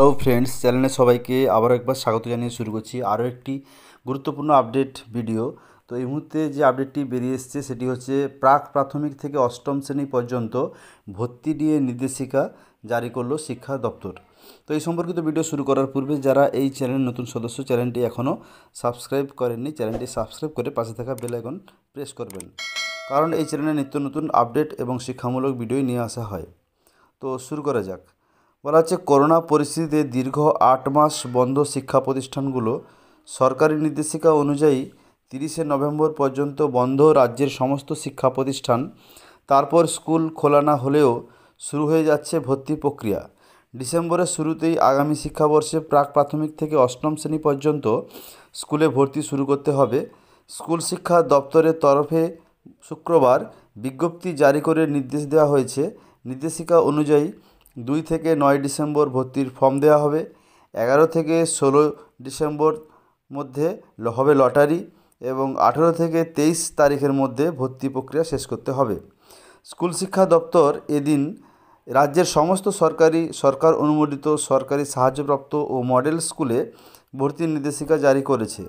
hello friends চ্যানেলে সবাইকে আবারও একবার স্বাগত জানিয়ে শুরু করছি আরও একটি গুরুত্বপূর্ণ আপডেট ভিডিও তো এই মুহূর্তে যে আপডেটটি বেরিয়ে এসছে সেটি হচ্ছে প্রাক প্রাথমিক থেকে অষ্টম শ্রেণী পর্যন্ত ভর্তি দিয়ে নির্দেশিকা জারি করলো শিক্ষা দপ্তর তো এই সম্পর্কিত ভিডিও শুরু করার পূর্বে যারা এই চ্যানেলের নতুন সদস্য চ্যানেলটি এখনও সাবস্ক্রাইব করেননি চ্যানেলটি সাবস্ক্রাইব করে পাশে থাকা বেলাইকন প্রেস করবেন কারণ এই চ্যানেলে নিত্য নতুন আপডেট এবং শিক্ষামূলক ভিডিও নিয়ে আসা হয় তো শুরু করা যাক বলা হচ্ছে করোনা পরিস্থিতিতে দীর্ঘ আট মাস বন্ধ শিক্ষা প্রতিষ্ঠানগুলো সরকারি নির্দেশিকা অনুযায়ী তিরিশে নভেম্বর পর্যন্ত বন্ধ রাজ্যের সমস্ত শিক্ষা প্রতিষ্ঠান তারপর স্কুল খোলা না হলেও শুরু হয়ে যাচ্ছে ভর্তি প্রক্রিয়া ডিসেম্বরের শুরুতেই আগামী শিক্ষাবর্ষে প্রাক প্রাথমিক থেকে অষ্টম শ্রেণী পর্যন্ত স্কুলে ভর্তি শুরু করতে হবে স্কুল শিক্ষা দপ্তরের তরফে শুক্রবার বিজ্ঞপ্তি জারি করে নির্দেশ দেওয়া হয়েছে নির্দেশিকা অনুযায়ী দুই থেকে নয় ডিসেম্বর ভর্তির ফর্ম দেওয়া হবে এগারো থেকে ষোলো ডিসেম্বর মধ্যে হবে লটারি এবং আঠেরো থেকে তেইশ তারিখের মধ্যে ভর্তি প্রক্রিয়া শেষ করতে হবে স্কুল শিক্ষা দপ্তর এদিন রাজ্যের সমস্ত সরকারি সরকার অনুমোদিত সরকারি সাহায্যপ্রাপ্ত ও মডেল স্কুলে ভর্তির নির্দেশিকা জারি করেছে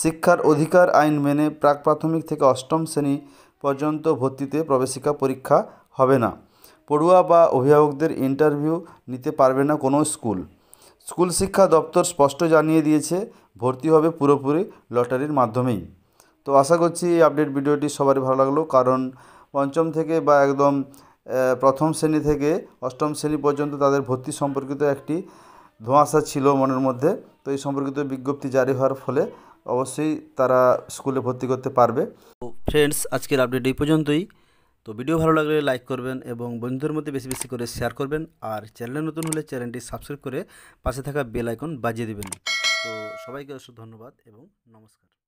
শিক্ষার অধিকার আইন মেনে প্রাক প্রাথমিক থেকে অষ্টম শ্রেণী পর্যন্ত ভর্তিতে প্রবেশিকা পরীক্ষা হবে না পড়ুয়া বা অভিভাবকদের ইন্টারভিউ নিতে পারবে না কোনো স্কুল স্কুল শিক্ষা দপ্তর স্পষ্ট জানিয়ে দিয়েছে ভর্তি হবে পুরোপুরি লটারির মাধ্যমেই তো আশা করছি এই আপডেট ভিডিওটি সবারই ভালো লাগলো কারণ পঞ্চম থেকে বা একদম প্রথম শ্রেণী থেকে অষ্টম শ্রেণী পর্যন্ত তাদের ভর্তি সম্পর্কিত একটি ধোঁয়াশা ছিল মনের মধ্যে তো এই সম্পর্কিত বিজ্ঞপ্তি জারি হওয়ার ফলে অবশ্যই তারা স্কুলে ভর্তি করতে পারবে ফ্রেন্ডস আজকের আপডেট এই পর্যন্তই তো ভিডিও ভালো লাগলে লাইক করবেন এবং বন্ধুদের মধ্যে বেশি বেশি করে শেয়ার করবেন আর চ্যানেলে নতুন হলে চ্যানেলটি সাবস্ক্রাইব করে পাশে থাকা বেল আইকন বাজিয়ে দেবেন তো সবাইকে অবশ্য ধন্যবাদ এবং নমস্কার